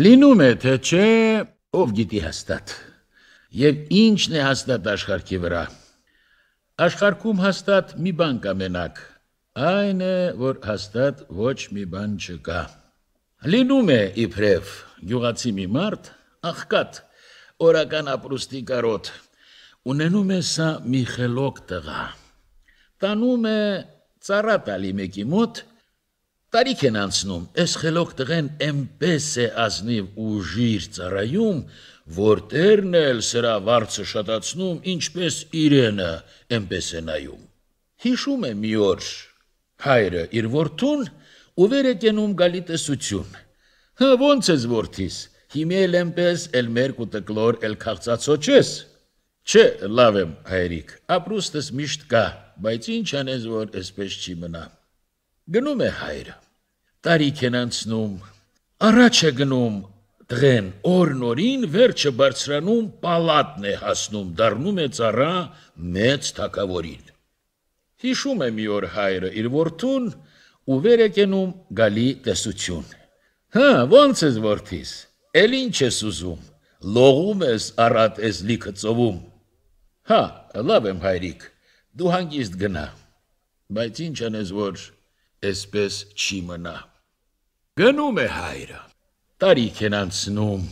Լինում է, թե չէ, ով գիտի հաստատ։ Եվ ինչն է հաստատ աշխարհքի վրա։ Աշխարհքում հաստատ մի բան կա մենակ։ Այն է, որ հաստատ ոչ մի բան չկա։ Լինում է իբրև գյուղացի մի մարդ, աղքատ, օրական ապրուստի կարոտ։ Ունենում է սա մի խելոք տղա։ Տանում է ծառա տալի մեկի մոտ Տարիք են անցնում, այս խելոք տղեն էմպես է ազնիվ ուժիր ծառայում, որտերն էլ սրա վարձը շատացնում, ինչպես իրենը էմպես է նայում։ Հիշում է մի օր հայրը իր որդուն ու վեր է կենում գալի տեսություն։ Հա ոնց ես որդիս, հիմի էլ էմպես, էլ մերկ ու տկլոր, էլ քաղցացո չես։ Չէ, լավ եմ հայրիկ, ապրուստս միշտ կա, բայց ինչ անես, որ այսպես չի մնա։ Գնում է հայրը։ Տարիք են անցնում, առաջ է գնում Տղեն օր-նորին վերջը բարձրանում պալատն է հասնում, դառնում է ծառա մեծ թակավորին։ Հիշում է մի օր հայրը իր որդուն ու վեր է կենում գալի տեսություն։ Հա, ո՞նց ես որդիս։ Էլ ինչ ես ուզում։ Լողում ես առատ ես լիքը ծովում։ Հա, լավ եմ հայրիկ։ Դու հանգիստ գնա։ Բայց ինչ անես որ այսպես չի մնա։ Գնում է հայրը։ Տարիք են անցնում։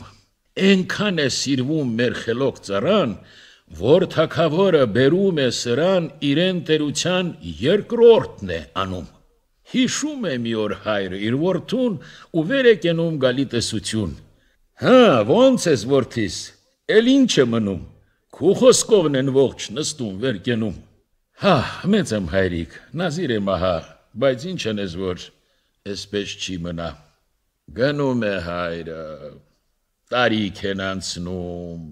Էնքան է սիրվում մեր խելոք ծառան, որ թակավորը բերում է սրան իրեն տերության երկրորդն է անում։ Հիշում է մի օր հայրը իր որդուն ու վեր է կենում գալի տեսություն։ Հա, ոնց ես որդիս, էլ ինչ է մնում։ Քու խոսքովն են ողջ նստում վեր կենում։ Հա, մեծ եմ հայրիկ, նազիր եմ ահա, բայց ինչ անես որ այսպես չի մնա։ Գնում է հայրը, տարիք են անցնում։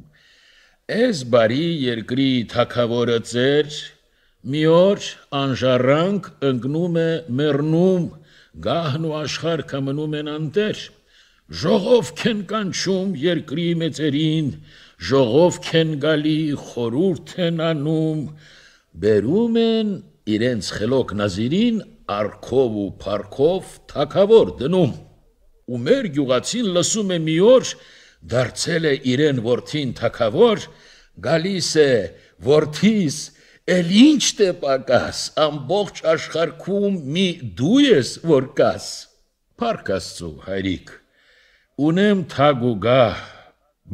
Այս բարի երկրի թակավորը ծեր մի օր անժարանք ընկնում է մեռնում, գահն ու աշխարհը մնում են անտեր։ Ժողովք են կանչում երկրի մեծերին, ժողովք են գալի, խորուրդ են անում, բերում են իրենց խելոք նազիրին արքով ու փարքով թակավոր դնում։ Ու մեր գյուղացին լսում է մի օր դարձել է իրեն որդին թակավոր, գալիս է որդիս, էլ ինչ տե պակաս, ամբողջ աշխարհքում մի դու ես որ կաս։ Փառք Աստծո, հայրիկ։ Ունեմ թագ ու գա,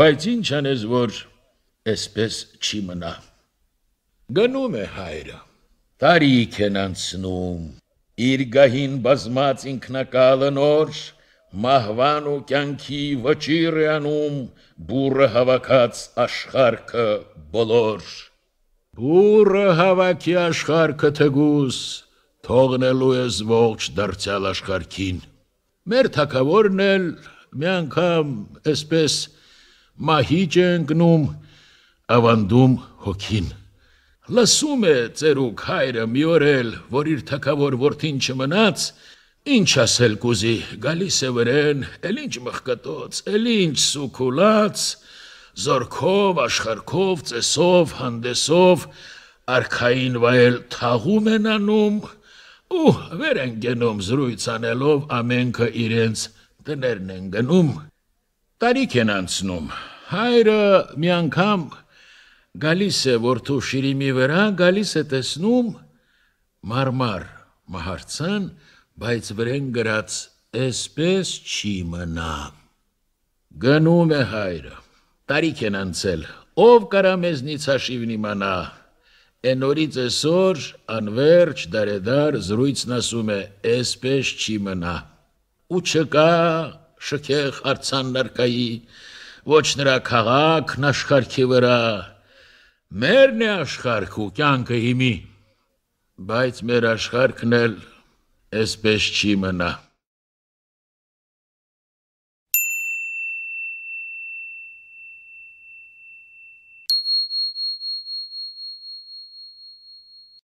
բայց ինչ անես որ այսպես չի մնա։ Գնում է հայրը Տարիք են անցնում, իր գահին բազմած ինքնակալը նոր, մահվան ու կյանքի վճիր է անում, բուրը հավաքած աշխարքը բոլոր։ Բուրը հավաքի աշխարքը թգուս, թողնելու ես ողջ դարձյալ աշխարքին։ Մեր թակավորն էլ մի անգամ այսպես մահիճ է ընկնում ավանդում հոգին լսում է ծերուկ հայրը մի օր էլ, որ իր թակավոր որդին չմնաց, ինչ ասել կուզի, գալիս է վրեն, էլ ինչ մխկտոց, էլ ինչ սուքուլաց, զորքով, աշխարքով, ծեսով, հանդեսով, արքային վայել թաղում են անում, ու վեր են գենում զրույցանելով ամենքը իրենց տներն են գնում, տարիք են անցնում, հայրը մի անգամ Գալիս է որդու շիրիմի վրա, գալիս է տեսնում մարմար մահարցան, բայց վրեն գրած «Էսպես չի մնա»։ Գնում է հայրը։ Տարիք են անցել։ Ով կարա մեզնից հաշիվն իմանա։ Էնորից այսօր անվերջ դարեդար զրույցն ասում է «Էսպես չի մնա»։ Ու չկա շքեղ հարցան նարկայի, ոչ նրա քաղաքն աշխարհի վրա Մերն է աշխարհք ու կյանքը հիմի, բայց մեր աշխարհքն էլ այսպես չի մնա։